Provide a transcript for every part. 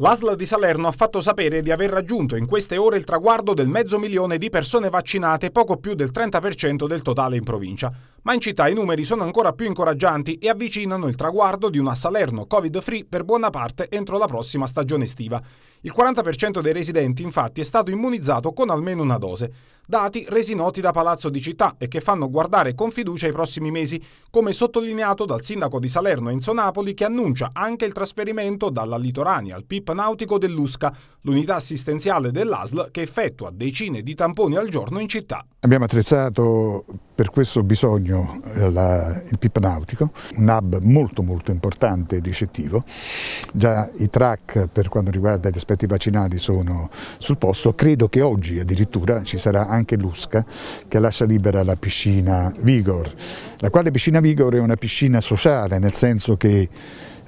L'ASL di Salerno ha fatto sapere di aver raggiunto in queste ore il traguardo del mezzo milione di persone vaccinate, poco più del 30% del totale in provincia. Ma in città i numeri sono ancora più incoraggianti e avvicinano il traguardo di una Salerno Covid-free per buona parte entro la prossima stagione estiva. Il 40% dei residenti infatti è stato immunizzato con almeno una dose dati resi noti da Palazzo di Città e che fanno guardare con fiducia i prossimi mesi, come sottolineato dal sindaco di Salerno Enzo Napoli che annuncia anche il trasferimento dalla Litorania al PIP nautico dell'USCA, l'unità assistenziale dell'ASL che effettua decine di tamponi al giorno in città. Abbiamo attrezzato per questo bisogno eh, la, il PIP nautico, un hub molto molto importante e ricettivo, già i track per quanto riguarda gli aspetti vaccinali sono sul posto, credo che oggi addirittura ci sarà anche anche l'Usca che lascia libera la piscina Vigor, la quale piscina Vigor è una piscina sociale nel senso che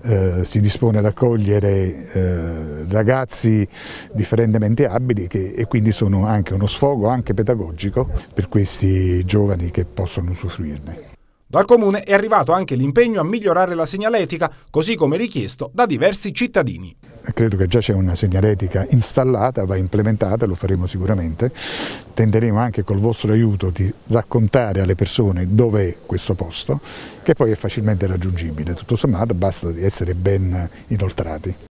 eh, si dispone ad accogliere eh, ragazzi differentemente abili che, e quindi sono anche uno sfogo anche pedagogico per questi giovani che possono usufruirne. Dal comune è arrivato anche l'impegno a migliorare la segnaletica, così come richiesto da diversi cittadini credo che già c'è una segnaletica installata, va implementata, lo faremo sicuramente, tenderemo anche col vostro aiuto di raccontare alle persone dove è questo posto, che poi è facilmente raggiungibile, tutto sommato basta essere ben inoltrati.